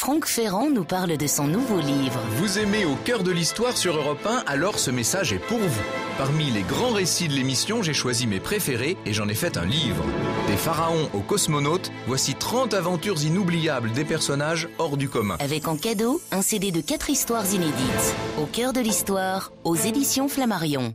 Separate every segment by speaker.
Speaker 1: Franck Ferrand nous parle de son nouveau livre.
Speaker 2: Vous aimez au cœur de l'histoire sur Europe 1, alors ce message est pour vous. Parmi les grands récits de l'émission, j'ai choisi mes préférés et j'en ai fait un livre. Des pharaons aux cosmonautes, voici 30 aventures inoubliables des personnages
Speaker 1: hors du commun. Avec en cadeau un CD de 4 histoires inédites. Au cœur de l'histoire, aux éditions Flammarion.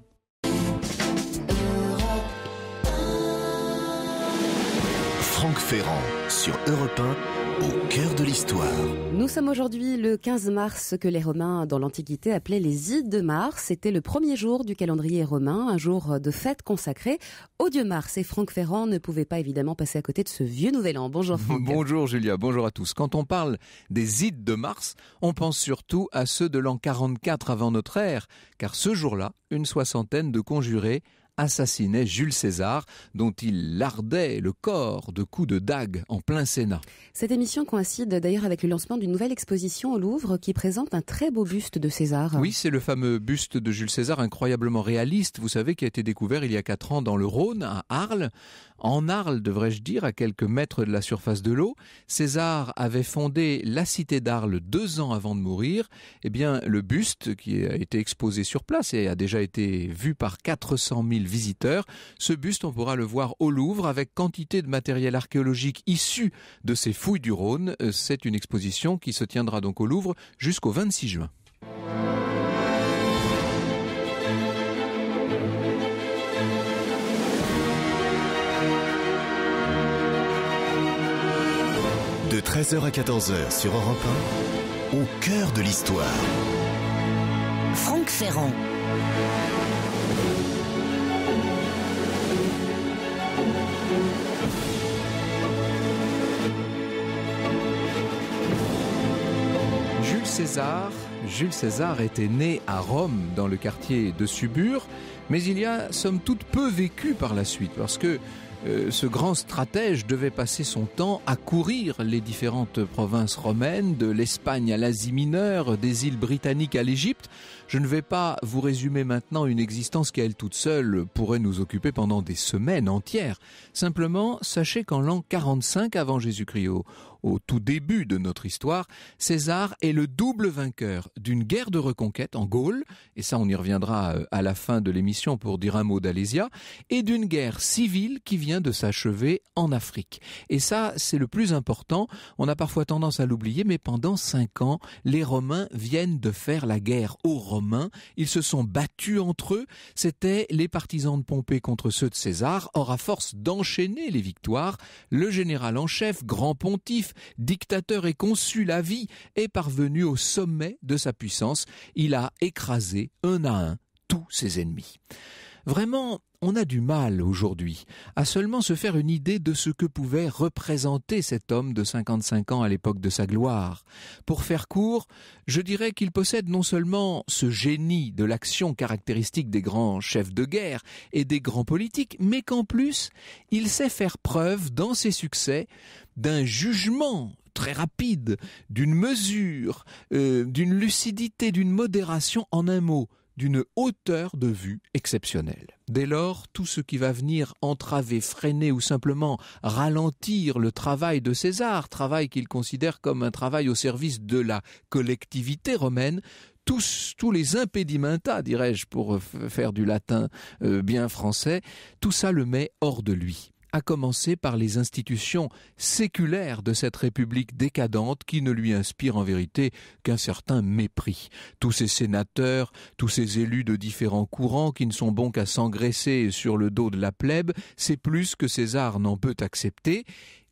Speaker 3: Franck Ferrand sur Europe 1 au cœur de l'histoire.
Speaker 1: Nous sommes aujourd'hui le 15 mars, ce que les Romains dans l'Antiquité appelaient les Ides de Mars. C'était le premier jour du calendrier romain, un jour de fête consacré au dieu Mars. Et Franck Ferrand ne pouvait pas évidemment passer à côté de ce vieux nouvel an. Bonjour Franck.
Speaker 2: Bonjour Julia, bonjour à tous. Quand on parle des Ides de Mars, on pense surtout à ceux de l'an 44 avant notre ère, car ce jour-là, une soixantaine de conjurés assassinait Jules César, dont il lardait le corps de coups de dague en plein Sénat.
Speaker 1: Cette émission coïncide d'ailleurs avec le lancement d'une nouvelle exposition au Louvre qui présente un très beau buste de César. Oui,
Speaker 2: c'est le fameux buste de Jules César, incroyablement réaliste, vous savez, qui a été découvert il y a quatre ans dans le Rhône, à Arles. En Arles, devrais-je dire, à quelques mètres de la surface de l'eau, César avait fondé la cité d'Arles deux ans avant de mourir. Eh bien, le buste, qui a été exposé sur place et a déjà été vu par 400 000 visiteurs, ce buste, on pourra le voir au Louvre avec quantité de matériel archéologique issu de ces fouilles du Rhône. Euh, c'est une exposition qui se tiendra donc au Louvre jusqu'au 26 juin.
Speaker 3: 13h à 14h sur Europe 1, au cœur de l'histoire.
Speaker 1: Franck Ferrand.
Speaker 2: Jules César, Jules César était né à Rome, dans le quartier de Subur, mais il y a somme toute peu vécu par la suite, parce que euh, ce grand stratège devait passer son temps à courir les différentes provinces romaines, de l'Espagne à l'Asie mineure, des îles britanniques à l'Égypte, je ne vais pas vous résumer maintenant une existence qui elle toute seule pourrait nous occuper pendant des semaines entières. Simplement, sachez qu'en l'an 45 avant Jésus-Christ, au, tout début de notre histoire, César est le double vainqueur d'une guerre de reconquête en Gaule, et ça on y reviendra euh, à la fin de l'émission pour dire un mot d'Alésia, et d'une guerre civile qui vient de s'achever en Afrique. Et ça, c'est le plus important. On a parfois tendance à l'oublier, mais pendant cinq ans, les Romains viennent de faire la guerre aux Romains. Ils se sont battus entre eux. C'étaient les partisans de Pompée contre ceux de César. Or, à force d'enchaîner les victoires, le général en chef, grand pontife, dictateur et consul à vie, est parvenu au sommet de sa puissance. Il a écrasé un à un tous ses ennemis. Vraiment, on a du mal aujourd'hui à seulement se faire une idée de ce que pouvait représenter cet homme de 55 ans à l'époque de sa gloire. Pour faire court, je dirais qu'il possède non seulement ce génie de l'action caractéristique des grands chefs de guerre et des grands politiques, mais qu'en plus, il sait faire preuve dans ses succès d'un jugement très rapide, d'une mesure, euh, d'une lucidité, d'une modération en un mot d'une hauteur de vue exceptionnelle. Dès lors, tout ce qui va venir entraver, freiner ou simplement ralentir le travail de César, travail qu'il considère comme un travail au service de la collectivité romaine, tous, tous les impedimenta, dirais-je, pour faire du latin euh, bien français, tout ça le met hors de lui à commencer par les institutions séculaires de cette République décadente qui ne lui inspire en vérité qu'un certain mépris. Tous ces sénateurs, tous ces élus de différents courants qui ne sont bons qu'à s'engraisser sur le dos de la plèbe, c'est plus que César n'en peut accepter,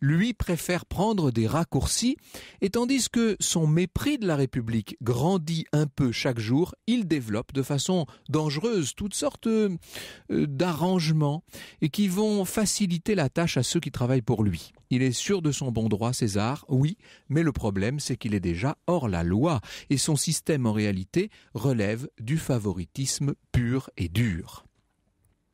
Speaker 2: lui préfère prendre des raccourcis, et tandis que son mépris de la République grandit un peu chaque jour, il développe de façon dangereuse toutes sortes euh, d'arrangements qui vont faciliter la tâche à ceux qui travaillent pour lui. Il est sûr de son bon droit, César, oui, mais le problème c'est qu'il est déjà hors la loi, et son système en réalité relève du favoritisme pur et dur.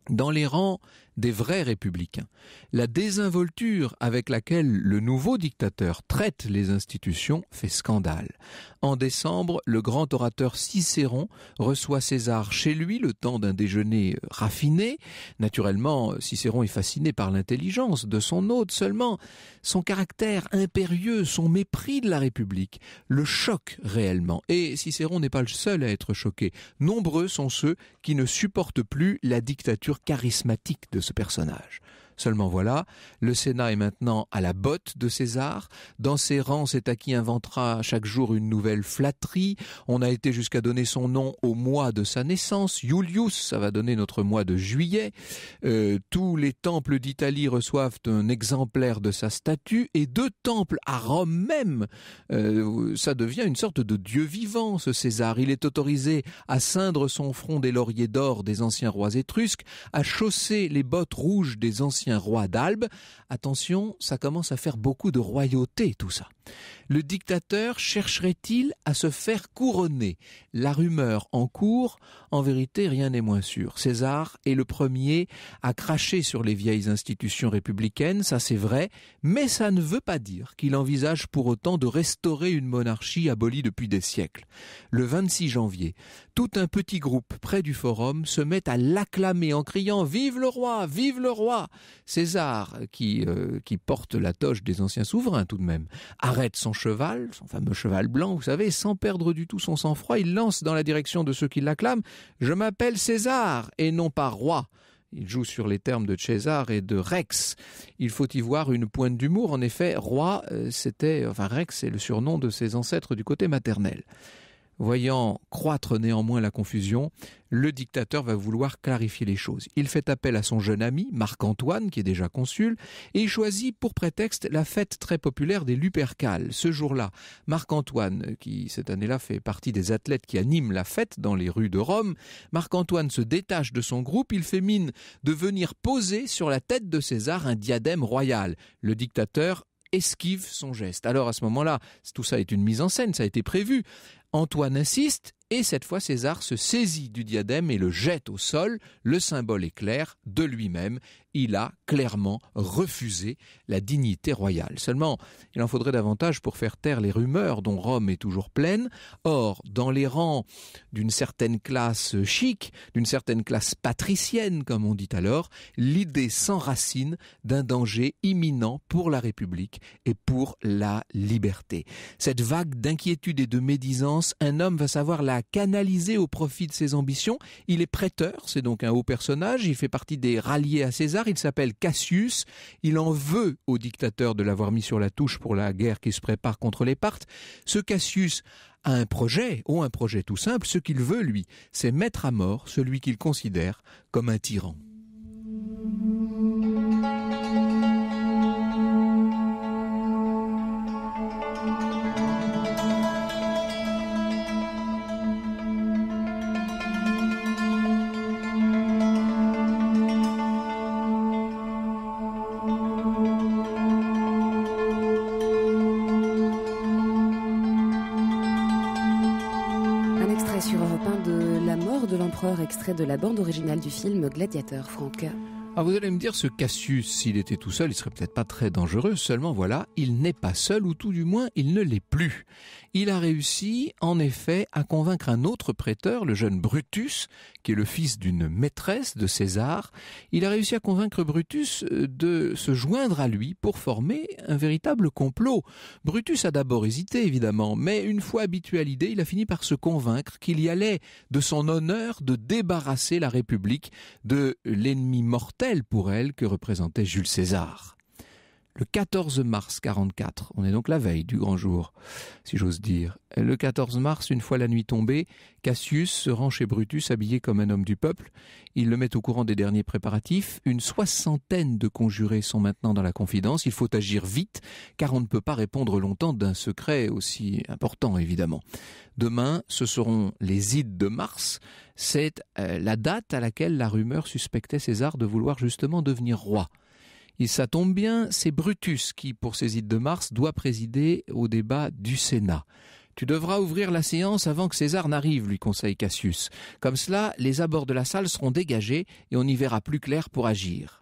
Speaker 2: Dans les rangs des vrais républicains. La désinvolture avec laquelle le nouveau dictateur traite les institutions fait scandale. En décembre, le grand orateur Cicéron reçoit César chez lui le temps d'un déjeuner raffiné. Naturellement, Cicéron est fasciné par l'intelligence de son hôte seulement. Son caractère impérieux, son mépris de la République le choque réellement. Et Cicéron n'est pas le seul à être choqué. Nombreux sont ceux qui ne supportent plus la dictature charismatique de personnage Seulement voilà, le Sénat est maintenant à la botte de César. Dans ses rangs c'est à qui inventera chaque jour une nouvelle flatterie. On a été jusqu'à donner son nom au mois de sa naissance. Julius, ça va donner notre mois de juillet. Euh, tous les temples d'Italie reçoivent un exemplaire de sa statue et deux temples à Rome même. Euh, ça devient une sorte de dieu vivant, ce César. Il est autorisé à ceindre son front des lauriers d'or des anciens rois étrusques, à chausser les bottes rouges des anciens roi d'Albe. Attention, ça commence à faire beaucoup de royauté tout ça. Le dictateur chercherait-il à se faire couronner La rumeur en cours, en vérité rien n'est moins sûr. César est le premier à cracher sur les vieilles institutions républicaines, ça c'est vrai, mais ça ne veut pas dire qu'il envisage pour autant de restaurer une monarchie abolie depuis des siècles. Le 26 janvier, tout un petit groupe près du forum se met à l'acclamer en criant Vive le roi Vive le roi César, qui, euh, qui porte la toche des anciens souverains tout de même, arrête son cheval, son fameux cheval blanc, vous savez, sans perdre du tout son sang-froid, il lance dans la direction de ceux qui l'acclament ⁇ Je m'appelle César et non pas roi ⁇ il joue sur les termes de César et de Rex. Il faut y voir une pointe d'humour. En effet, roi, euh, c'était, enfin Rex, est le surnom de ses ancêtres du côté maternel. Voyant croître néanmoins la confusion, le dictateur va vouloir clarifier les choses. Il fait appel à son jeune ami, Marc-Antoine, qui est déjà consul, et choisit pour prétexte la fête très populaire des Lupercales. Ce jour-là, Marc-Antoine, qui cette année-là fait partie des athlètes qui animent la fête dans les rues de Rome, Marc-Antoine se détache de son groupe, il fait mine de venir poser sur la tête de César un diadème royal. Le dictateur esquive son geste. Alors à ce moment-là, tout ça est une mise en scène, ça a été prévu. Antoine insiste et cette fois, César se saisit du diadème et le jette au sol. Le symbole est clair, de lui-même, il a clairement refusé la dignité royale. Seulement, il en faudrait davantage pour faire taire les rumeurs dont Rome est toujours pleine. Or, dans les rangs d'une certaine classe chic, d'une certaine classe patricienne, comme on dit alors, l'idée s'enracine d'un danger imminent pour la République et pour la liberté. Cette vague d'inquiétude et de médisance, un homme va savoir la canalisé canaliser au profit de ses ambitions. Il est prêteur, c'est donc un haut personnage, il fait partie des ralliés à César, il s'appelle Cassius, il en veut au dictateur de l'avoir mis sur la touche pour la guerre qui se prépare contre les Parthes. Ce Cassius a un projet, ou oh, un projet tout simple, ce qu'il veut lui, c'est mettre à mort celui qu'il considère comme un tyran.
Speaker 1: du film Gladiateur, Franck.
Speaker 2: Ah, vous allez me dire, ce Cassius, s'il était tout seul, il serait peut-être pas très dangereux. Seulement voilà, il n'est pas seul, ou tout du moins, il ne l'est plus il a réussi en effet à convaincre un autre prêteur, le jeune Brutus, qui est le fils d'une maîtresse de César, il a réussi à convaincre Brutus euh, de se joindre à lui pour former un véritable complot. Brutus a d'abord hésité évidemment, mais une fois habitué à l'idée, il a fini par se convaincre qu'il y allait de son honneur de débarrasser la République de l'ennemi mortel pour elle que représentait Jules César le 14 mars 44. On est donc la veille du grand jour, si j'ose dire. Le 14 mars, une fois la nuit tombée, Cassius se rend chez Brutus habillé comme un homme du peuple. Il le met au courant des derniers préparatifs. Une soixantaine de conjurés sont maintenant dans la confidence. Il faut agir vite, car on ne peut pas répondre longtemps d'un secret aussi important, évidemment. Demain, ce seront les Ides de mars. C'est euh, la date à laquelle la rumeur suspectait César de vouloir justement devenir roi. Il ça tombe bien, c'est Brutus qui, pour ses îles de Mars, doit présider au débat du Sénat. Tu devras ouvrir la séance avant que César n'arrive, lui conseille Cassius. Comme cela, les abords de la salle seront dégagés et on y verra plus clair pour agir.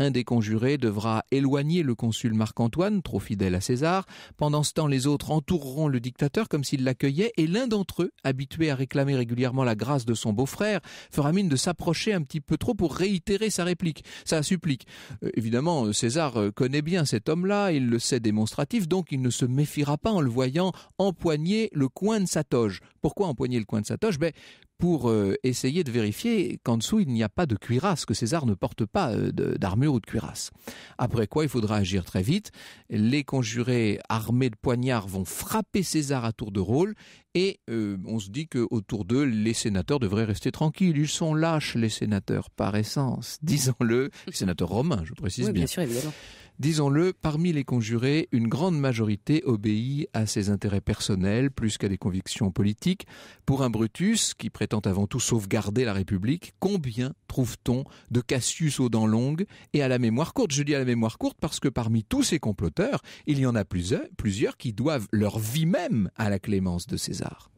Speaker 2: Un des conjurés devra éloigner le consul Marc-Antoine, trop fidèle à César. Pendant ce temps, les autres entoureront le dictateur comme s'il l'accueillait et l'un d'entre eux, habitué à réclamer régulièrement la grâce de son beau-frère, fera mine de s'approcher un petit peu trop pour réitérer sa réplique, sa supplique. Euh, évidemment, César euh, connaît bien cet homme-là, il le sait démonstratif, donc il ne se méfiera pas en le voyant empoigner le coin de sa toge. Pourquoi empoigner le coin de sa toge ben, pour euh, essayer de vérifier qu'en dessous il n'y a pas de cuirasse, que César ne porte pas euh, d'armure ou de cuirasse. Après quoi, il faudra agir très vite. Les conjurés armés de poignards vont frapper César à tour de rôle et euh, on se dit qu'autour d'eux, les sénateurs devraient rester tranquilles. Ils sont lâches, les sénateurs, par essence, disons-le. Les sénateurs romains, je précise bien. bien sûr, évidemment. Disons-le, parmi les conjurés, une grande majorité obéit à ses intérêts personnels plus qu'à des convictions politiques. Pour un Brutus, qui prétend avant tout sauvegarder la République, combien trouve-t-on de Cassius aux dents longues et à la mémoire courte Je dis à la mémoire courte parce que parmi tous ces comploteurs, il y en a plusieurs, plusieurs qui doivent leur vie même à la clémence de César.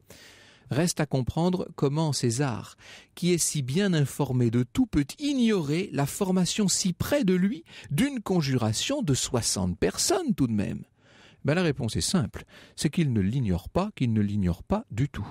Speaker 2: Reste à comprendre comment César, qui est si bien informé de tout, peut ignorer la formation si près de lui d'une conjuration de soixante personnes tout de même. Ben, la réponse est simple, c'est qu'il ne l'ignore pas, qu'il ne l'ignore pas du tout.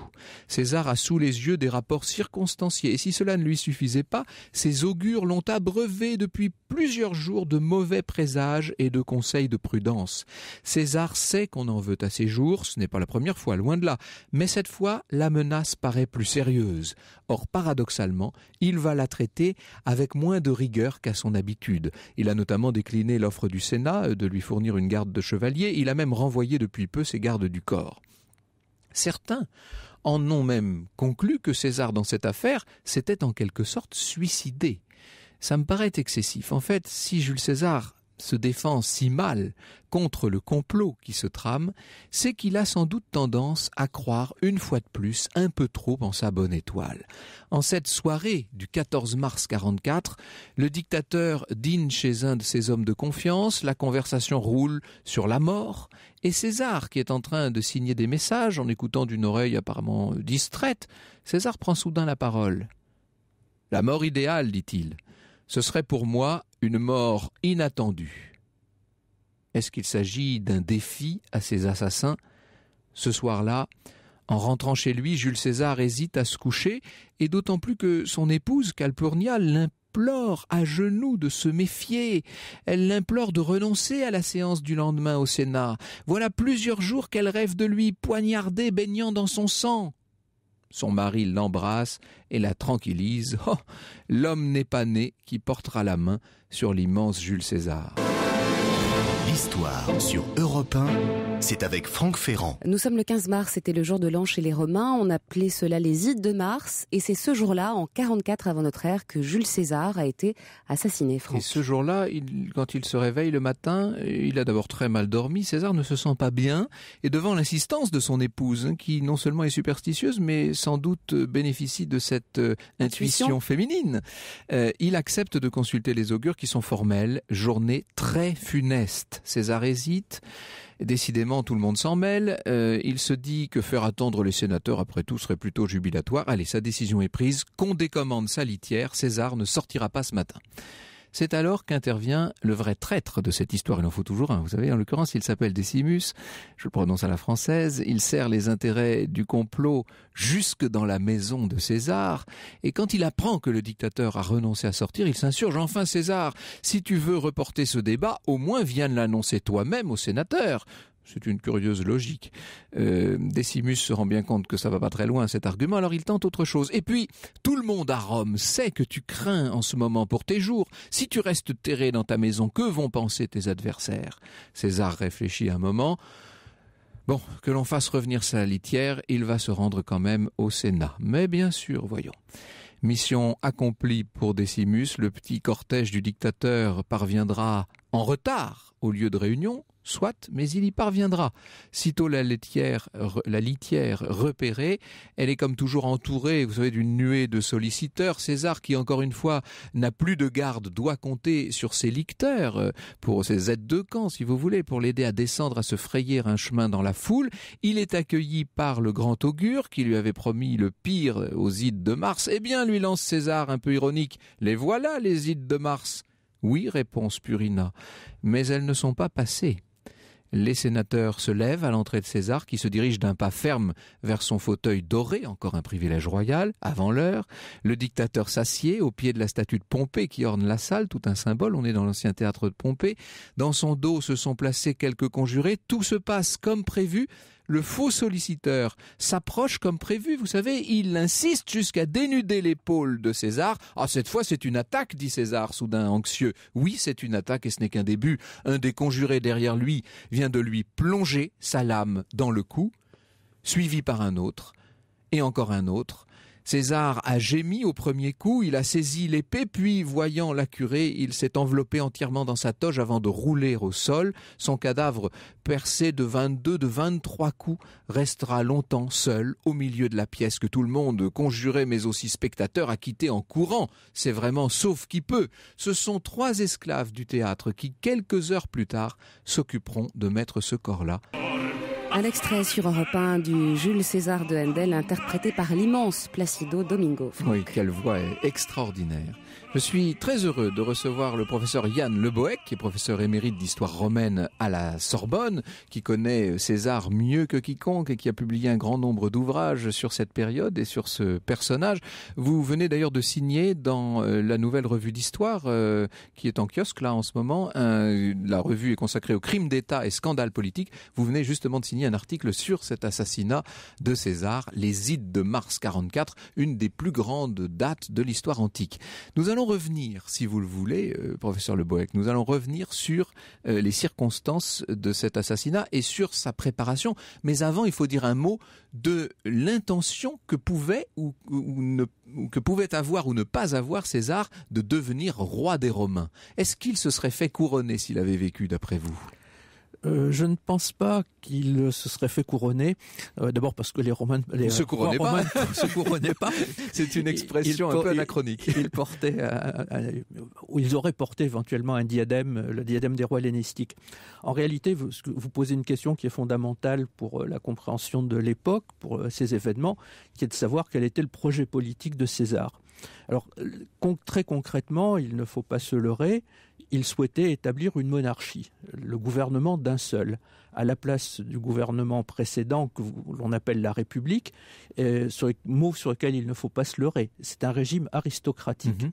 Speaker 2: César a sous les yeux des rapports circonstanciés, et si cela ne lui suffisait pas, ses augures l'ont abreuvé depuis plusieurs jours de mauvais présages et de conseils de prudence. César sait qu'on en veut à ses jours, ce n'est pas la première fois, loin de là, mais cette fois, la menace paraît plus sérieuse. Or, paradoxalement, il va la traiter avec moins de rigueur qu'à son habitude. Il a notamment décliné l'offre du Sénat euh, de lui fournir une garde de chevalier, il a même renvoyé depuis peu ses gardes du corps. Certains en ont même conclu que César, dans cette affaire, s'était en quelque sorte suicidé. Ça me paraît excessif. En fait, si Jules César se défend si mal contre le complot qui se trame, c'est qu'il a sans doute tendance à croire une fois de plus un peu trop en sa bonne étoile. En cette soirée du 14 mars 44, le dictateur dîne chez un de ses hommes de confiance, la conversation roule sur la mort, et César, qui est en train de signer des messages en écoutant d'une oreille apparemment distraite, César prend soudain la parole. La mort idéale, dit-il. Ce serait pour moi une mort inattendue. Est-ce qu'il s'agit d'un défi à ces assassins Ce soir-là, en rentrant chez lui, Jules César hésite à se coucher, et d'autant plus que son épouse, Calpurnia, l'implore à genoux de se méfier. Elle l'implore de renoncer à la séance du lendemain au Sénat. Voilà plusieurs jours qu'elle rêve de lui, poignardé, baignant dans son sang. Son mari l'embrasse et la tranquillise. Oh, l'homme n'est pas né qui portera la main sur l'immense Jules César l'histoire sur Europe c'est avec Franck Ferrand.
Speaker 1: Nous sommes le 15 mars, c'était le jour de l'an chez les Romains, on appelait cela les Ides de mars, et c'est ce jour-là, en 44 avant notre ère, que Jules César a été assassiné, Et
Speaker 2: ce jour-là, quand il se réveille le matin, il a d'abord très mal dormi, César ne se sent pas bien, et devant l'insistance de son épouse, qui non seulement est superstitieuse, mais sans doute bénéficie de cette euh, intuition. féminine, euh, il accepte de consulter les augures qui sont formelles journée très funeste. César hésite. Décidément, tout le monde s'en mêle. Euh, il se dit que faire attendre les sénateurs après tout serait plutôt jubilatoire. Allez, sa décision est prise. Qu'on décommande sa litière, César ne sortira pas ce matin. C'est alors qu'intervient le vrai traître de cette histoire. Il en faut toujours un, vous savez. En l'occurrence, il s'appelle Décimus. Je le prononce à la française. Il sert les intérêts du complot jusque dans la maison de César. Et quand il apprend que le dictateur a renoncé à sortir, il s'insurge. Enfin, César, si tu veux reporter ce débat, au moins viens l'annoncer toi-même au sénateur. C'est une curieuse logique. Euh, Décimus se rend bien compte que ça va pas très loin cet argument, alors il tente autre chose. Et puis, tout le monde à Rome sait que tu crains en ce moment pour tes jours. Si tu restes terré dans ta maison, que vont penser tes adversaires César réfléchit un moment. Bon, que l'on fasse revenir sa litière, il va se rendre quand même au Sénat. Mais bien sûr, voyons. Mission accomplie pour Décimus, le petit cortège du dictateur parviendra en retard au lieu de réunion, soit, mais il y parviendra. Sitôt la laitière, la litière repérée, elle est comme toujours entourée, vous savez, d'une nuée de solliciteurs. César, qui encore une fois n'a plus de garde, doit compter sur ses licteurs, euh, pour ses aides de camp, si vous voulez, pour l'aider à descendre, à se frayer un chemin dans la foule. Il est accueilli par le grand augure, qui lui avait promis le pire aux ides de Mars. Eh bien, lui lance César, un peu ironique, les voilà, les ides de Mars. Oui, réponse Purina, mais elles ne sont pas passées. Les sénateurs se lèvent à l'entrée de César, qui se dirige d'un pas ferme vers son fauteuil doré, encore un privilège royal, avant l'heure. Le dictateur s'assied au pied de la statue de Pompée qui orne la salle, tout un symbole, on est dans l'ancien théâtre de Pompée. Dans son dos se sont placés quelques conjurés. Tout se passe comme prévu le faux solliciteur s'approche comme prévu, vous savez, il insiste jusqu'à dénuder l'épaule de César. Ah, cette fois, c'est une attaque, dit César, soudain anxieux. Oui, c'est une attaque et ce n'est qu'un début. Un des conjurés derrière lui vient de lui plonger sa lame dans le cou, suivi par un autre, et encore un autre, César a gémi au premier coup, il a saisi l'épée, puis, voyant la curée, il s'est enveloppé entièrement dans sa toge avant de rouler au sol. Son cadavre, percé de 22, de vingt-trois coups, restera longtemps seul au milieu de la pièce que tout le monde, conjuré mais aussi spectateur, a quitté en courant. C'est vraiment sauf qui peut. Ce sont trois esclaves du théâtre qui, quelques heures plus tard, s'occuperont de mettre ce corps-là.
Speaker 1: Un extrait sur Europe 1 du Jules César de Handel interprété par l'immense Placido Domingo.
Speaker 2: Oui, quelle voix extraordinaire. Je suis très heureux de recevoir le professeur Yann Leboeck, qui est professeur émérite d'histoire romaine à la Sorbonne, qui connaît César mieux que quiconque et qui a publié un grand nombre d'ouvrages sur cette période et sur ce personnage. Vous venez d'ailleurs de signer dans euh, la nouvelle revue d'histoire, euh, qui est en kiosque là en ce moment, la revue est consacrée aux crimes d'État et scandales politiques. Vous venez justement de signer un article sur cet assassinat de César, les Ides de mars 44, une des plus grandes dates de l'histoire antique. Nous allons revenir, si vous le voulez, euh, professeur Leboeck, nous allons revenir sur euh, les circonstances de cet assassinat et sur sa préparation. Mais avant, il faut dire un mot de l'intention que pouvait ou, ne, que pouvait avoir ou ne pas avoir César de devenir roi des Romains. Est-ce qu'il se serait fait couronner s'il avait
Speaker 4: vécu, d'après vous euh, je ne pense pas qu'il se serait fait couronner. Euh, d'abord parce que les Romains, les se euh, couronnaient pas. C'est une expression un peu anachronique. Ils, portaient, ils auraient porté éventuellement un diadème, le diadème des rois hellénistiques. En réalité, vous, posez une question qui est fondamentale pour la compréhension de l'époque, pour ces événements, qui est de savoir quel était le projet politique de César. Alors, très concrètement, il ne faut pas se leurrer il souhaitait établir une monarchie, le gouvernement d'un seul. À la place du gouvernement précédent que l'on appelle la République, euh, sur, mot sur lequel il ne faut pas se leurrer, c'est un régime aristocratique. Mhm.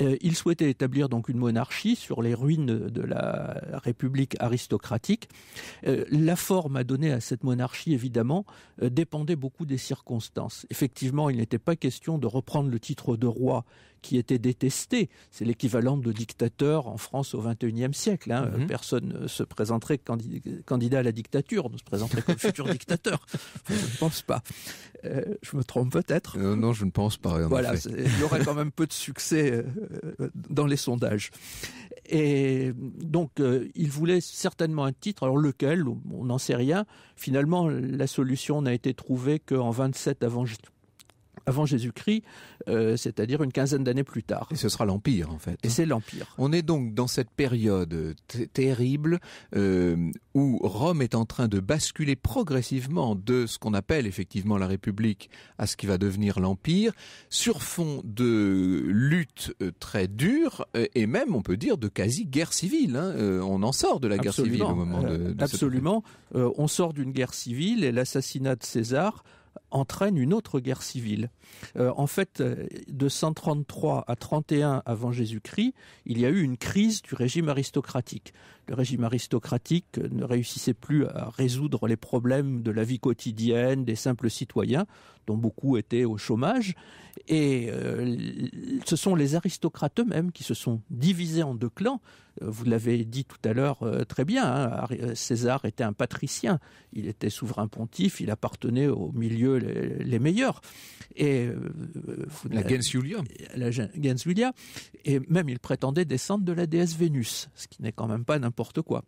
Speaker 4: Euh, il souhaitait établir donc une monarchie sur les ruines de la République aristocratique. Euh, la forme à donner à cette monarchie, évidemment, dépendait beaucoup des circonstances. Effectivement, il n'était pas question de reprendre le titre de roi qui était détesté. C'est l'équivalent de dictateur en France au XXIe siècle. Hein. Mhm. Personne ne se présenterait candidat à la dictature, ne se présenterait comme futur dictateur. je ne pense pas. Euh, je me trompe peut-être. Euh, non, je ne pense pas. voilà, il y aurait quand même peu de succès euh, dans les sondages. Et donc, il voulait certainement un titre. Alors lequel On n'en sait rien. Finalement, la solution n'a été trouvée qu'en 27 avant avant Jésus-Christ, euh, c'est-à-dire une quinzaine d'années plus tard. Et ce sera l'Empire, en fait. Et hein. c'est l'Empire. On est donc dans cette période
Speaker 2: terrible euh, où Rome est en train de basculer progressivement de ce qu'on appelle effectivement la République à ce qui va devenir l'Empire, sur fond de luttes euh, très dures et même, on peut dire, de quasi-guerre civile. Hein.
Speaker 4: on en sort de la guerre civile au moment de... de absolument. on sort d'une guerre civile et l'assassinat de César entraîne une autre guerre civile. Euh, en fait, euh, de 133 à 31 avant Jésus-Christ, il y a eu une crise du régime aristocratique. Le régime aristocratique euh, ne réussissait plus à résoudre les problèmes de la vie quotidienne des simples citoyens, dont beaucoup étaient au chômage. Et ce sont les aristocrates eux-mêmes qui se sont divisés en deux clans. Vous l'avez dit tout à l'heure très bien, hein, César était un patricien, il était souverain pontife, il appartenait au milieu les, meilleurs. Et, euh, la Gensulia. La Julia. Et même, il prétendait descendre de la déesse Vénus, ce qui n'est quand même pas n'importe quoi.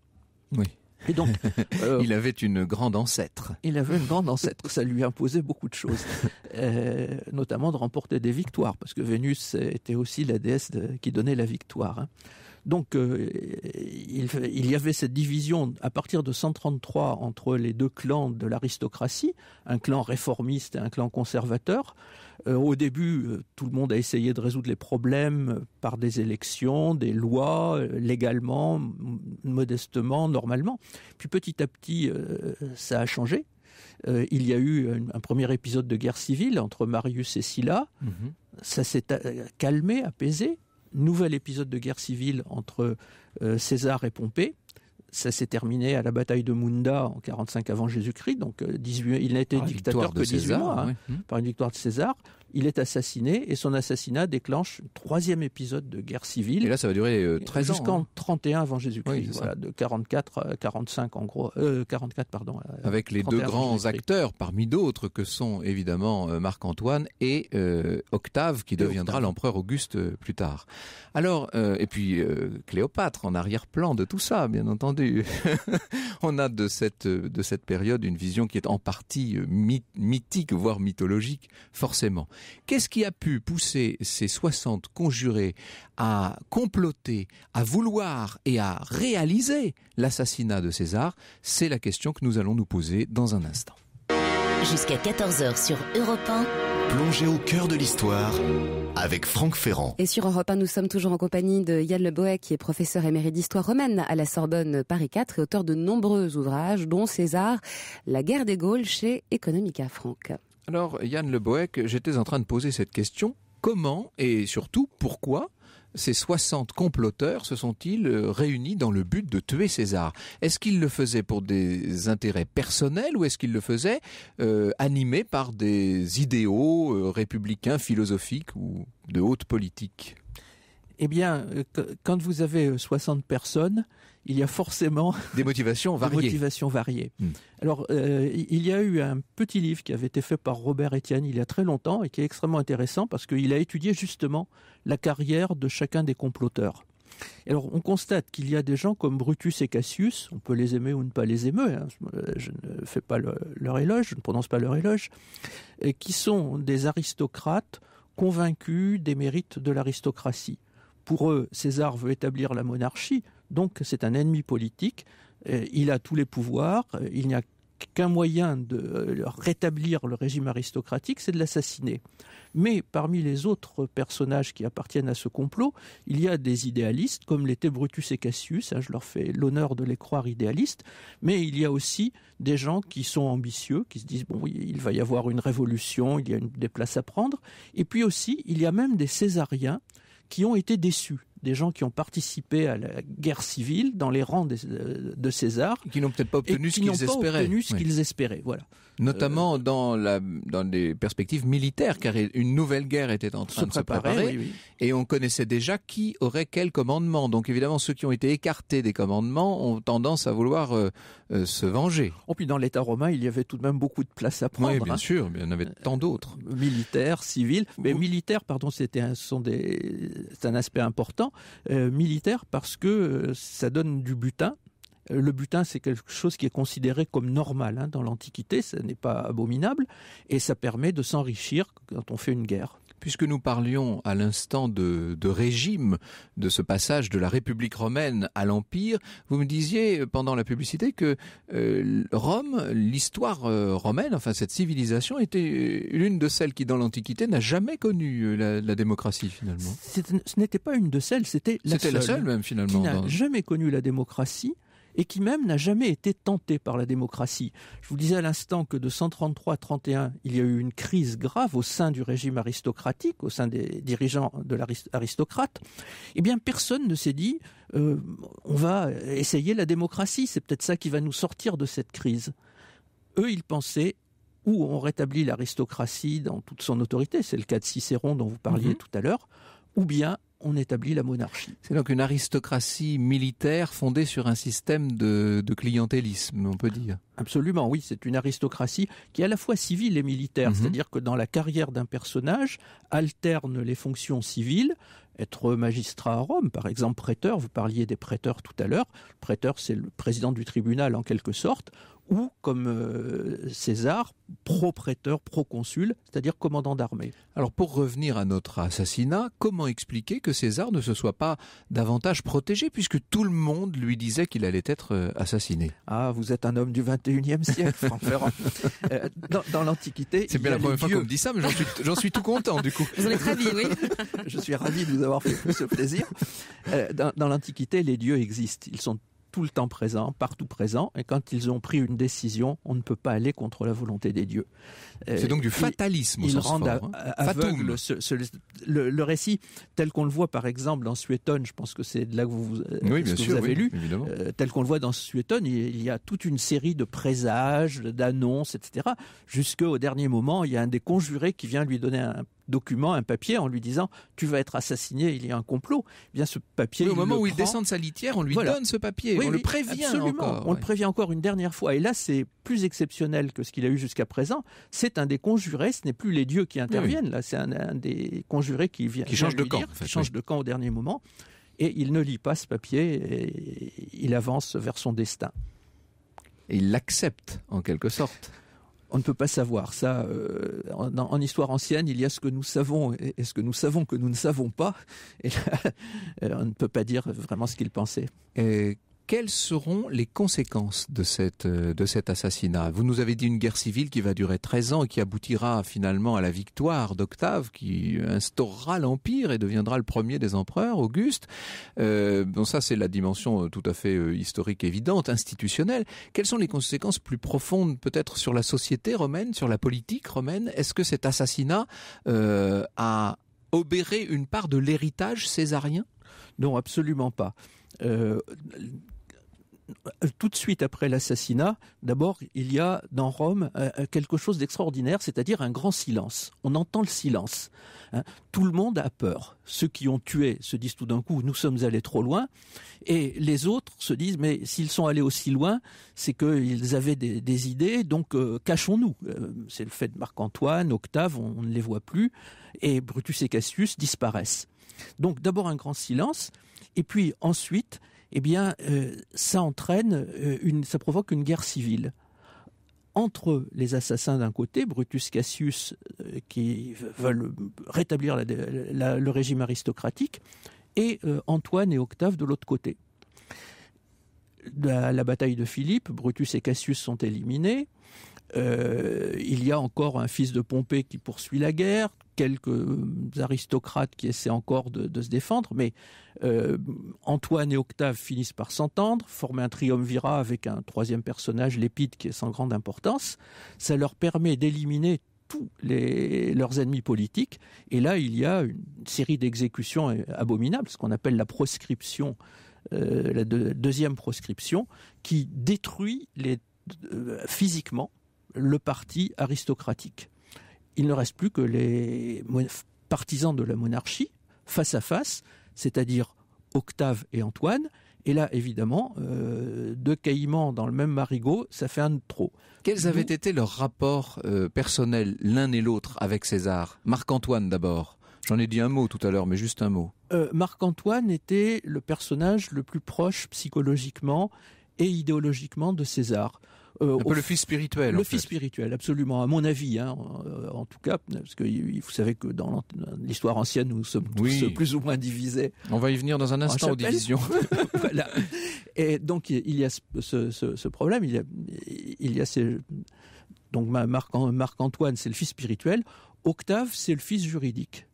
Speaker 2: Oui. Et donc, il euh, avait une grande ancêtre.
Speaker 4: Il avait une grande ancêtre. Ça lui imposait beaucoup de choses, euh, notamment de remporter des victoires, parce que Vénus était aussi la déesse qui donnait la victoire. Hein. Donc euh, il, y avait cette division à partir de 133 entre les deux clans de l'aristocratie, un clan réformiste et un clan conservateur. Euh, au début, euh, tout le monde a essayé de résoudre les problèmes par des élections, des lois, légalement, modestement, normalement. Puis petit à petit, ça a changé. il y a eu un, premier épisode de guerre civile entre Marius et Sylla. Mhm. Ça s'est calmé, apaisé nouvel épisode de guerre civile entre euh, César et Pompée ça s'est terminé à la bataille de Munda en 45 avant Jésus-Christ, donc euh, il n'a été ah, dictateur que 18 mois, hein, mmh. par une victoire de César. Il est assassiné et son assassinat déclenche un troisième épisode de guerre civile. Et là, ça va durer 13 euh, ans. Jusqu'en 31 hein. avant Jésus-Christ, de 44 45 en gros, 44 euh, pardon. Avec les deux grands acteurs,
Speaker 2: parmi d'autres que sont évidemment Marc-Antoine et Octave, qui deviendra l'empereur Auguste plus tard. Alors, et puis Cléopâtre en arrière-plan de tout ça, bien entendu. on a de cette, de cette période une vision qui est en partie euh, mythique, voire mythologique, forcément. Qu'est-ce qui a pu pousser ces 60 conjurés à comploter, à vouloir et à réaliser l'assassinat de César C'est la question que nous allons nous poser dans un instant.
Speaker 1: Jusqu'à 14h sur Europe 1. au cœur de l'histoire avec Franck Ferrand. Et sur Europe 1, nous sommes toujours en compagnie de Yann Leboeck, qui est professeur émérite d'histoire romaine à la Sorbonne Paris 4 et auteur de nombreux ouvrages, dont César, La guerre des Gaules chez Economica Franck.
Speaker 2: Alors, Yann Leboeck, j'étais en train de poser cette question. Comment et surtout pourquoi ces 60 comploteurs se sont-ils euh, réunis dans le but de tuer César Est-ce qu'ils le faisaient pour des intérêts personnels ou est-ce qu'ils le faisaient euh, animés par des idéaux euh, républicains, philosophiques ou de haute politique
Speaker 4: Eh bien, quand vous avez 60 personnes, il y a forcément des motivations variées. Hmm. Alors, euh, il y a eu un petit livre qui avait été fait par Robert Etienne il y a très longtemps et qui est extrêmement intéressant parce qu'il a étudié justement la carrière de chacun des comploteurs. Alors, on constate qu'il y a des gens comme Brutus et Cassius, on peut les aimer ou ne pas les aimer, hein, je ne fais pas leur éloge, je ne prononce pas leur éloge, et qui sont des aristocrates convaincus des mérites de l'aristocratie. Pour eux, César veut établir la monarchie, donc c'est un ennemi politique, euh, il a tous les pouvoirs, euh, il n'y a qu'un moyen de euh, rétablir le régime aristocratique, c'est de l'assassiner. Mais parmi les autres personnages qui appartiennent à ce complot, il y a des idéalistes, comme l'étaient Brutus et Cassius, hein, je leur fais l'honneur de les croire idéalistes, mais il y a aussi des gens qui sont ambitieux, qui se disent, bon, il va y avoir une révolution, il y a des places à prendre, et puis aussi, il y a même des Césariens qui ont été déçus des gens qui ont participé à la guerre civile dans les rangs euh, de, César. qui n'ont peut-être pas obtenu ce qu'ils espéraient. qu'ils espéraient, voilà. Notamment
Speaker 2: euh, dans, la, dans des perspectives militaires, car une nouvelle guerre était en train de se préparer, et on connaissait déjà qui aurait quel commandement. Donc évidemment, ceux qui ont été écartés des commandements ont tendance à vouloir euh, euh, se venger. Et oh, puis dans l'État romain, il y avait tout de même beaucoup de place
Speaker 4: à prendre. Oui, bien hein. sûr, il y en avait tant d'autres. Militaires, civils, mais militaires, pardon, c'était c'est un aspect important. militaires parce que ça donne du butin le butin, c'est quelque chose qui est considéré comme normal hein, dans l'Antiquité, ce n'est pas abominable, et ça permet de s'enrichir quand on fait une guerre. Puisque nous parlions à
Speaker 2: l'instant de, régime, de ce passage de la République romaine à l'Empire, vous me disiez euh, pendant la publicité que euh, Rome, l'histoire euh, romaine, enfin cette civilisation, était l'une de celles qui dans l'Antiquité n'a jamais connu la, démocratie
Speaker 4: finalement. Ce n'était pas une de celles, c'était la seule. même finalement. Qui n'a jamais connu la démocratie et qui même n'a jamais été tenté par la démocratie. Je vous disais à l'instant que de 133 à 31, il y a eu une crise grave au sein du régime aristocratique, au sein des dirigeants de l'aristocrate. Eh bien, personne ne s'est dit euh, on va essayer la démocratie, c'est peut-être ça qui va nous sortir de cette crise. Eux, ils pensaient ou on rétablit l'aristocratie dans toute son autorité, c'est le cas de Cicéron dont vous parliez mhm. tout à l'heure, ou bien on établit la monarchie. C'est donc une aristocratie militaire fondée sur un système de, clientélisme, on peut dire. Absolument, oui, c'est une aristocratie qui est à la fois civile et militaire, mhm. c'est-à-dire que dans la carrière d'un personnage alterne les fonctions civiles, être magistrat à Rome, par exemple prêteur, vous parliez des prêteurs tout à l'heure, prêteur c'est le président du tribunal en quelque sorte, ou comme euh, César, pro prêteur pro cest c'est-à-dire commandant d'armée. Alors pour revenir à notre assassinat,
Speaker 2: comment expliquer que César ne se soit pas davantage protégé puisque tout le monde lui disait qu'il allait être
Speaker 4: euh, assassiné Ah, vous êtes un homme du 21e siècle, Franck euh, dans, l'Antiquité... C'est bien la première fois qu'on me dit ça, mais j'en suis, tout content du coup. Vous en êtes ravi, oui. Je suis ravi de vous avoir fait ce plaisir. dans, dans l'Antiquité, les dieux existent. Ils sont tout le temps présent, partout présent, et quand ils ont pris une décision, on ne peut pas aller contre la volonté des dieux. Euh, c'est donc du fatalisme. Ils, le, récit tel qu'on le voit par exemple dans Suétone, je pense que c'est là que vous, euh, avez lu, euh, tel qu'on le voit dans Suétone, il, y a toute une série de présages, d'annonces, etc. Jusqu'au dernier moment, il y a un des conjurés qui vient lui donner un document, un papier, en lui disant tu vas être assassiné, il y a un complot. Eh bien ce papier. au moment où il descend de sa litière, on lui donne ce papier, on le prévient encore. On le prévient encore une dernière fois. Et là, c'est plus exceptionnel que ce qu'il a eu jusqu'à présent. C'est un des conjurés, ce n'est plus les dieux qui interviennent. là, c'est un, des conjurés qui vient. Qui change de camp. qui change de camp au dernier moment. Et il ne lit pas ce papier. Et il avance vers son destin. Et il l'accepte en quelque sorte on ne peut pas savoir. Ça, euh, en, histoire ancienne, il y a ce que nous savons et, ce que nous savons que nous ne savons pas. Et euh, on ne peut pas dire vraiment ce qu'il pensait quelles
Speaker 2: seront les conséquences de, cette, euh, de cet assassinat Vous nous avez dit une guerre civile qui va durer 13 ans et qui aboutira finalement à la victoire d'Octave, qui instaurera l'Empire et deviendra le premier des empereurs, Auguste. Euh, bon, ça, c'est la dimension euh, tout à fait historique évidente, institutionnelle. Quelles sont les conséquences plus profondes peut-être sur la société romaine, sur la politique romaine Est-ce que cet assassinat a obéré une part
Speaker 4: de l'héritage césarien Non, absolument pas. Euh, tout de suite après l'assassinat, d'abord, il y a dans Rome euh, euh, quelque chose d'extraordinaire, c'est-à-dire un grand silence. On entend le silence. Hein. Tout le monde a peur. Ceux qui ont tué se disent tout d'un coup, nous sommes allés trop loin. Et les autres se disent, mais s'ils sont allés aussi loin, c'est qu'ils avaient des, idées, donc cachons-nous. c'est le fait de Marc-Antoine, Octave, on ne les voit plus. Et Brutus et Cassius disparaissent. Donc d'abord un grand silence, et puis ensuite eh bien, euh, ça entraîne, euh, ça provoque une guerre civile entre les assassins d'un côté, Brutus Cassius, euh, qui veulent rétablir le régime aristocratique, et Antoine et Octave de l'autre côté. la bataille de Philippe, Brutus et Cassius sont éliminés. il y a encore un fils de Pompée qui poursuit la guerre quelques aristocrates qui essaient encore de, se défendre, mais euh, Antoine et Octave finissent par s'entendre, former un triumvirat avec un troisième personnage, Lépide, qui est sans grande importance. Ça leur permet d'éliminer tous leurs ennemis politiques. Et là, il y a une série d'exécutions euh, abominables, ce qu'on appelle la proscription, euh, la deuxième proscription, qui détruit physiquement le parti aristocratique il ne reste plus que les partisans de la monarchie face à face, c'est-à-dire Octave et Antoine. Et là, évidemment, euh, deux caïmans dans le même marigot, ça fait un de trop. Quels avaient été leurs rapports euh,
Speaker 2: personnels, l'un et l'autre, avec César Marc-Antoine d'abord. J'en ai dit un mot tout à l'heure, mais juste un mot.
Speaker 4: Euh, Marc-Antoine était le personnage le plus proche psychologiquement et idéologiquement de César. Euh, le fils
Speaker 2: spirituel. Le fils
Speaker 4: spirituel, absolument, à mon avis, hein, euh, en, tout cas, parce que vous savez que dans l'histoire ancienne, nous sommes tous plus ou moins divisés. On va y venir dans un instant aux divisions. voilà. Et donc il y a ce, problème, il y a, il y a ces... donc Marc-Antoine, c'est le fils spirituel, Octave, c'est le fils juridique.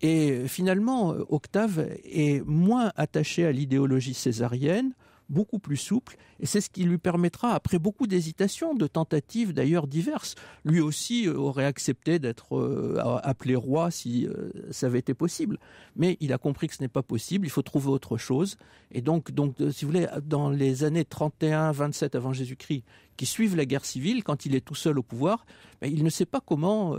Speaker 4: Et finalement, Octave est moins attaché à l'idéologie césarienne, beaucoup plus souple, et c'est ce qui lui permettra, après beaucoup d'hésitations, de tentatives d'ailleurs diverses, lui aussi euh, aurait accepté d'être euh, appelé roi si euh, ça avait été possible. Mais il a compris que ce n'est pas possible, il faut trouver autre chose, et donc, donc si vous voulez, dans les années 31-27 avant Jésus-Christ, qui suivent la guerre civile, quand il est tout seul au pouvoir, ben, il ne sait pas comment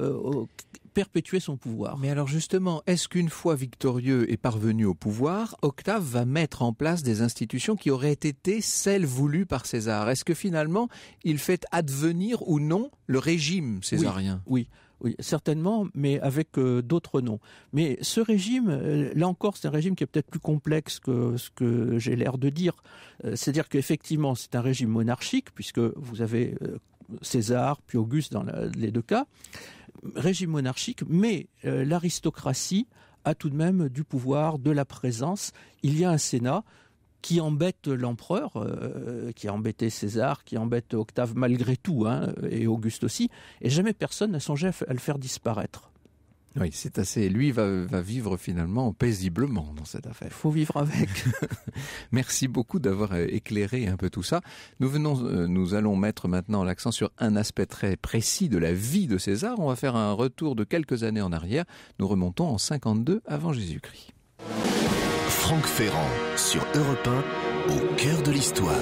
Speaker 4: perpétuer son pouvoir. Mais alors justement, est-ce qu'une fois victorieux
Speaker 2: et parvenu au pouvoir, Octave va mettre en place des institutions qui auraient été celles
Speaker 4: voulues par César Est-ce que finalement, il fait advenir ou non le régime césarien oui. oui. certainement, mais avec euh, d'autres noms. Mais ce régime, euh, là encore, c'est un régime qui est peut-être plus complexe que ce que j'ai l'air de dire. Euh, c'est-à-dire qu'effectivement, c'est un régime monarchique, puisque vous avez César puis Auguste dans les deux cas régime monarchique, mais euh, l'aristocratie a tout de même du pouvoir, de la présence. Il y a un Sénat qui embête l'empereur, euh, qui a embêté César, qui embête Octave malgré tout, hein, et Auguste aussi, et jamais personne n'a songé à le faire disparaître. Oui, c'est assez. Lui va, vivre finalement
Speaker 2: paisiblement dans cette affaire. Faut vivre avec. Merci beaucoup d'avoir euh, éclairé un peu tout ça. Nous venons, euh, nous allons mettre maintenant l'accent sur un aspect très précis de la vie de César. On va faire un retour de quelques années en arrière. Nous remontons en 52 avant Jésus-Christ.
Speaker 3: Franck Ferrand sur Europe 1, au cœur de l'histoire.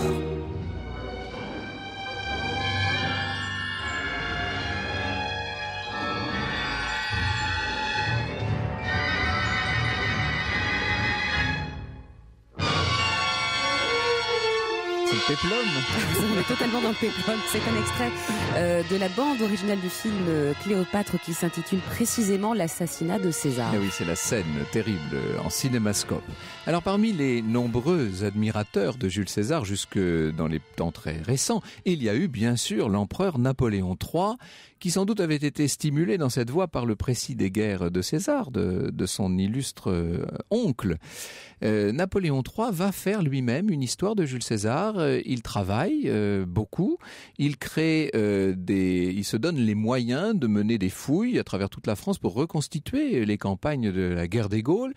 Speaker 1: péplum. On est totalement dans le péplum. C'est un extrait euh, de la bande originale du film euh, Cléopâtre qui s'intitule précisément L'assassinat de César. Eh oui, c'est la scène terrible
Speaker 2: en cinémascope. Alors parmi les nombreux admirateurs de Jules César jusque dans les temps très récents, il y a eu bien sûr l'empereur Napoléon III qui sans doute avait été stimulé dans cette voie par le précis des guerres de César, de, son illustre euh, oncle. Euh, Napoléon III va faire lui-même une histoire de Jules César. Euh, il travaille beaucoup, il crée des, il se donne les moyens de mener des fouilles à travers toute la France pour reconstituer les campagnes de la guerre des Gaules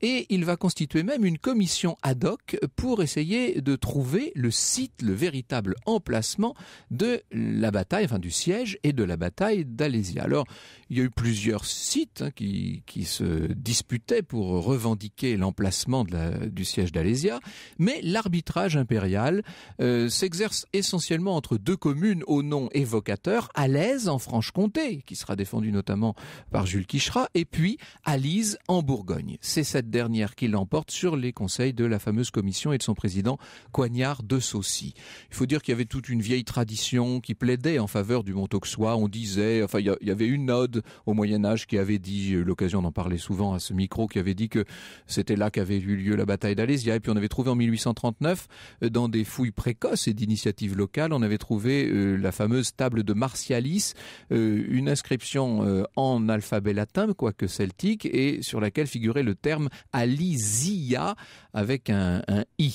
Speaker 2: et il va constituer même une commission ad hoc pour essayer de trouver le site, le véritable emplacement de la bataille, enfin du siège et de la bataille d'Alésia. Alors, il y a eu plusieurs sites hein, qui, se disputaient pour revendiquer l'emplacement du siège d'Alésia, mais l'arbitrage impérial euh, s'exerce essentiellement entre deux communes au nom évocateur, Alèse en Franche-Comté, qui sera défendue notamment par Jules Quichera, et puis Alise en Bourgogne. C'est cette dernière qui l'emporte sur les conseils de la fameuse commission et de son président Coignard de Saucy. Il faut dire qu'il y avait toute une vieille tradition qui plaidait en faveur du Montoxois. On disait, enfin, il y avait une ode au Moyen Âge qui avait dit, l'occasion d'en parler souvent à ce micro, qui avait dit que c'était là qu'avait eu lieu la bataille d'Alésia. Et puis on avait trouvé en 1839, euh, dans des fouilles précoces et d'initiatives locales, on avait trouvé euh, la fameuse table de Martialis, euh, une inscription en alphabet latin, quoique celtique, et sur laquelle figurait le terme alizia avec un, I.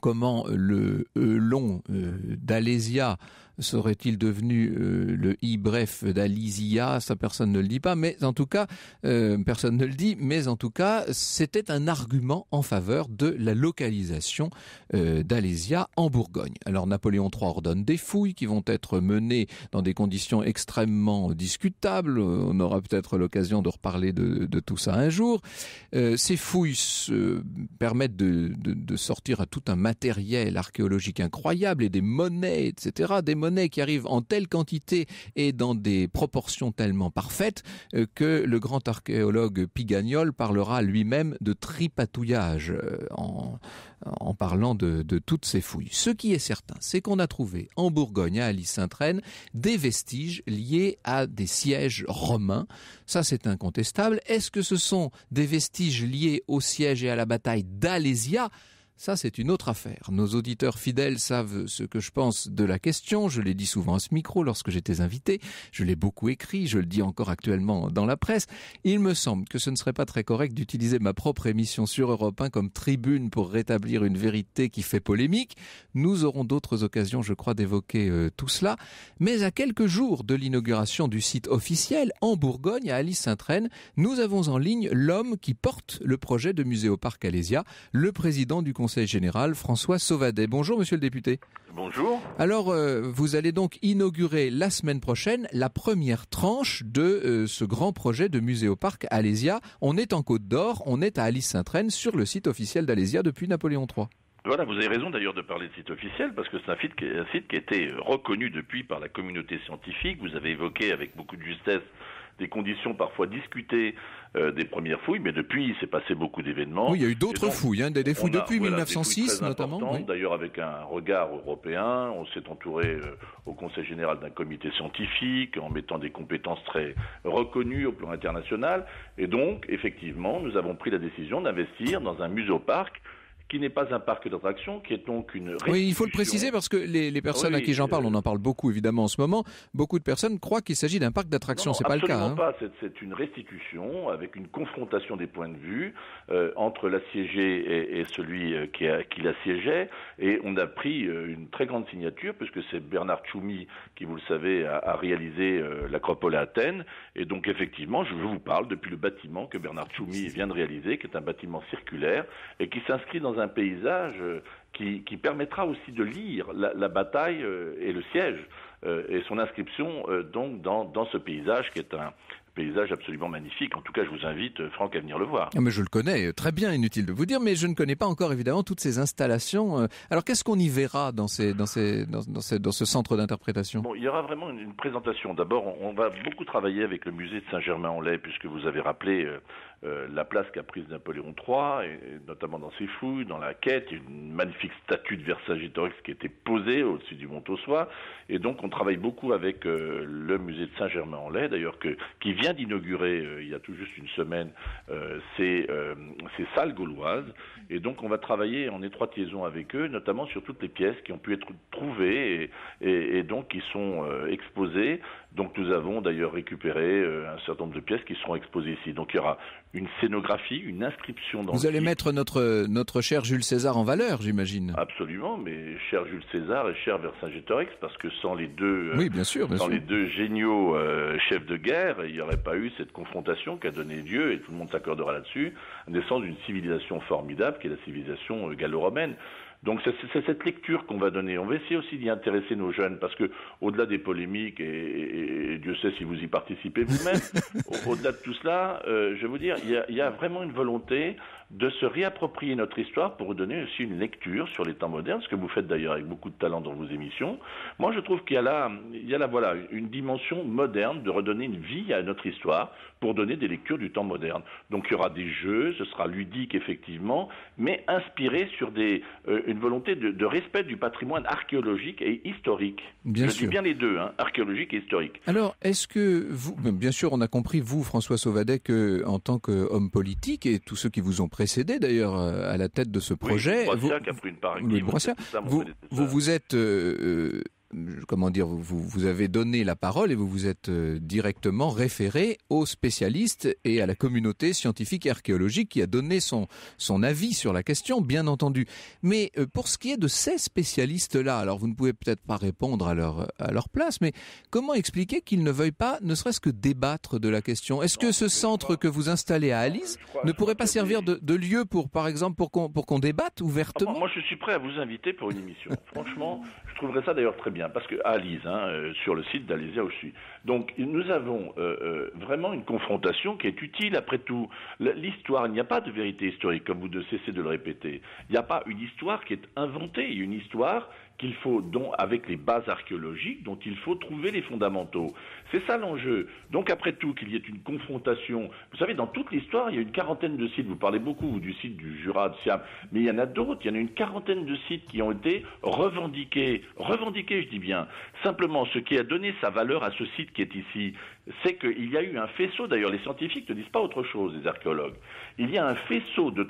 Speaker 2: Comment le euh, long euh, d'Alésia serait-il devenu euh, le i bref d'Alésia Ça, personne ne le dit pas, mais en tout cas, euh, personne ne le dit, mais en tout cas, c'était un argument en faveur de la localisation euh, d'Alésia en Bourgogne. Alors Napoléon III ordonne des fouilles qui vont être menées dans des conditions extrêmement discutables. On aura peut-être l'occasion de reparler de, tout ça un jour. ces fouilles permettent de, sortir à tout un matériel archéologique incroyable et des monnaies, etc. Des monnaie qui arrive en telle quantité et dans des proportions tellement parfaites euh, que le grand archéologue Pigagnol parlera lui-même de tripatouillage euh, en, parlant de, toutes ces fouilles. Ce qui est certain, c'est qu'on a trouvé en Bourgogne, à alice saint des vestiges liés à des sièges romains. Ça, c'est incontestable. Est-ce que ce sont des vestiges liés au siège et à la bataille d'Alésia ça, c'est une autre affaire. Nos auditeurs fidèles savent ce que je pense de la question. Je l'ai dit souvent à ce micro lorsque j'étais invité. Je l'ai beaucoup écrit. Je le dis encore actuellement dans la presse. Il me semble que ce ne serait pas très correct d'utiliser ma propre émission sur Europe 1 comme tribune pour rétablir une vérité qui fait polémique. Nous aurons d'autres occasions, je crois, d'évoquer euh, tout cela. Mais à quelques jours de l'inauguration du site officiel en Bourgogne, à Alice saint reine nous avons en ligne l'homme qui porte le projet de musée au parc Alésia, le président du conseil Conseil général, François Sauvadet. Bonjour, monsieur le député. Bonjour. Alors, euh, vous allez donc inaugurer la semaine prochaine la première tranche de euh, ce grand projet de muséoparc Alésia. On est en Côte d'Or, on est à alice saint reine sur le site officiel d'Alésia depuis Napoléon III.
Speaker 3: Voilà, vous avez raison d'ailleurs de parler de site officiel, parce que c'est un un site qui a été reconnu depuis par la communauté scientifique. Vous avez évoqué avec beaucoup de justesse des conditions parfois discutées euh, des premières fouilles, mais depuis, il s'est passé beaucoup d'événements. Oui, il y a eu d'autres fouilles, hein, des, fouilles depuis 1906 notamment. D'ailleurs, avec un regard européen, on s'est entouré euh, au Conseil général d'un comité scientifique, en mettant des compétences très reconnues au plan international. Et donc, effectivement, nous avons pris la décision d'investir dans un museau parc qui n'est pas un parc d'attraction, qui est donc une... Oui, il faut le préciser parce que les, personnes à qui j'en parle, euh,
Speaker 2: on en parle beaucoup évidemment en ce moment, beaucoup de personnes croient qu'il s'agit d'un parc d'attractions, c'est pas le cas. Absolument
Speaker 3: hein. pas, c'est une restitution avec une confrontation des points de vue euh, entre l'assiégé et, celui euh, qui, qui l'assiégeait, et on a pris une très grande signature, puisque c'est Bernard Tchoumi qui, vous le savez, a, réalisé l'Acropole à Athènes, et donc effectivement, je vous parle depuis le bâtiment que Bernard Tchoumi vient de réaliser, qui est un bâtiment circulaire, et qui s'inscrit dans un un paysage euh, qui, permettra aussi de lire la, bataille euh, et le siège euh, et son inscription donc dans, ce paysage qui est un, paysage absolument magnifique. En tout cas, je vous invite, euh, Franck, à venir le voir. Ah, mais je le
Speaker 2: connais euh, très bien, inutile de vous dire, mais je ne connais pas encore évidemment toutes ces installations. Euh. Alors, qu'est-ce qu'on y verra dans, ces, dans, ces, dans, ce centre d'interprétation
Speaker 3: Il y aura vraiment une, présentation. D'abord, on, va beaucoup travailler avec le musée de Saint-Germain-en-Laye, puisque vous avez rappelé la place qu'a prise Napoléon III, et, notamment dans ses fouilles, dans la quête, une magnifique statue de Vercingétorix qui était posée au-dessus du Mont-Ossois. Et donc, on travaille beaucoup avec le musée de Saint-Germain-en-Laye, d'ailleurs, qui vient vient d'inaugurer, euh, il y a tout juste une semaine, euh, euh, ces, salles gauloises. Et donc, on va travailler en étroite liaison avec eux, notamment sur toutes les pièces qui ont pu être trouvées et donc qui sont exposées donc nous avons d'ailleurs récupéré euh, un certain nombre de pièces qui seront exposées ici. Donc il y aura une scénographie, une inscription dans. Vous allez mettre
Speaker 2: notre notre cher Jules César en valeur, j'imagine.
Speaker 3: Absolument, mais cher Jules César et cher Vercingétorix, parce que sans les deux, euh, oui, les deux géniaux euh, chefs de guerre, il n'y aurait pas eu cette confrontation qu'a donné Dieu et tout le monde s'accordera là-dessus, naissance d'une civilisation formidable qui est la civilisation gallo-romaine. Donc c'est cette lecture qu'on va donner. On va essayer aussi d'y intéresser nos jeunes, parce que au-delà des polémiques, et, Dieu sait si vous y participez vous-même, au-delà de tout cela, euh, je vais vous dire, il y a, vraiment une volonté de se réapproprier notre histoire pour donner aussi une lecture sur les temps modernes, ce que vous faites d'ailleurs avec beaucoup de talent dans vos émissions. Moi, je trouve qu'il y a là, il y a là, voilà, une dimension moderne de redonner une vie à notre histoire, pour donner des lectures du temps moderne. Donc il y aura des jeux, ce sera ludique effectivement, mais inspiré sur des, euh, une volonté de, respect du patrimoine archéologique et historique. Bien Je sûr. bien les deux, hein, archéologique et historique.
Speaker 2: Alors est-ce que vous, bien sûr on a compris vous François Sauvadet que en tant qu'homme politique et tous ceux qui vous ont précédé d'ailleurs euh, à la tête de ce projet, vous, vous, vous, êtes euh, comment dire, vous, vous avez donné la parole et vous vous êtes euh, directement référé aux spécialistes et à la communauté scientifique et archéologique qui a donné son, son avis sur la question, bien entendu. Mais euh, pour ce qui est de ces spécialistes-là, alors vous ne pouvez peut-être pas répondre à leur, à leur place, mais comment expliquer qu'ils ne veuillent pas, ne serait-ce que débattre de la question Est-ce que ce centre que vous installez à Alice ne pourrait pas servir de, lieu pour, par exemple, pour qu'on pour qu'on débatte ah ouvertement
Speaker 3: Moi, je suis prêt à vous inviter pour une émission. Franchement, je trouverais ça d'ailleurs très bien parce que hein, euh, sur le site d'Alésia aussi. Donc nous avons euh, euh, vraiment une confrontation qui est utile après tout. L'histoire, il n'y a pas de vérité historique, comme vous ne cessez de le répéter. Il n'y a pas une histoire qui est inventée, une histoire qu'il faut, donc avec les bases archéologiques, dont il faut trouver les fondamentaux. C'est ça l'enjeu. Donc après tout, qu'il y ait une confrontation. Vous savez, dans toute l'histoire, il y a une quarantaine de sites. Vous parlez beaucoup du site du Jura, de Siam, mais il y en a d'autres. Il y en a une quarantaine de sites qui ont été revendiqués. Revendiqués, je dis bien. Simplement, ce qui a donné sa valeur à ce site qui est ici, c'est qu'il y a eu un faisceau, d'ailleurs les scientifiques ne disent pas autre chose, les archéologues, il y a un faisceau de,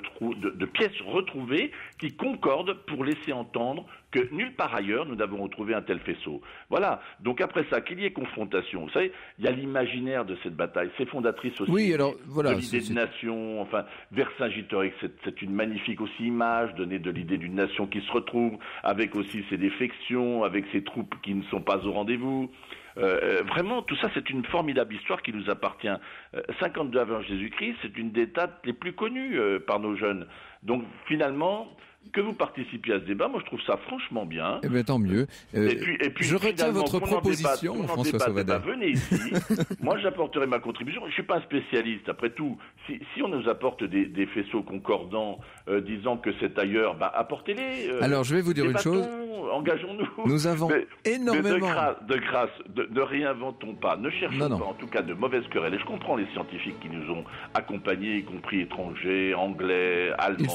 Speaker 3: pièces retrouvées qui concordent pour laisser entendre que nulle part ailleurs nous n'avons retrouvé un tel faisceau. Voilà, donc après ça, qu'il y ait confrontation, vous savez, il y a l'imaginaire de cette bataille, c'est fondatrice aussi de l'idée de nation, enfin, Vercingétorix, c'est une magnifique aussi image donnée de l'idée d'une nation qui se retrouve, avec aussi ses défections, avec ses troupes qui ne sont pas au rendez-vous. Euh, vraiment, tout ça, c'est une formidable histoire qui nous appartient. 52 euh, avant Jésus-Christ, c'est une des dates les plus connues euh, par nos jeunes. Donc finalement, que vous participiez à ce débat, moi je trouve ça franchement bien. Eh
Speaker 2: bien tant mieux. Euh, et je retiens votre proposition, François eh ben, venez
Speaker 3: ici. moi j'apporterai ma contribution. Je ne suis pas un spécialiste. Après tout, si, on nous apporte des, faisceaux concordants euh, disant que c'est ailleurs, bah, apportez-les. Euh, Alors je vais vous dire une chose. Engageons-nous. Nous avons énormément. de grâce, de, réinventons pas. Ne cherchons pas, en tout cas, de mauvaises querelles. Et je comprends les scientifiques qui nous ont accompagnés, y compris étrangers, anglais, allemands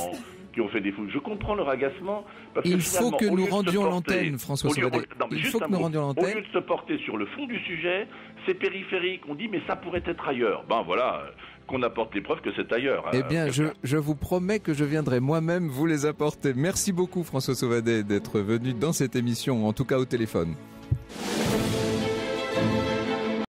Speaker 3: qui ont fait des fous. Je comprends leur agacement. il faut que nous rendions l'antenne, François Sauvadet. il faut que nous rendions l'antenne. Au lieu de se porter sur le fond du sujet, c'est périphérique. On dit, mais ça pourrait être ailleurs. Ben voilà, euh, qu'on apporte les preuves que c'est ailleurs. Hein. Eh bien, je,
Speaker 2: je, vous promets que je viendrai moi-même vous les apporter. Merci beaucoup, François Sauvadet, d'être venu dans cette émission, en tout cas au téléphone.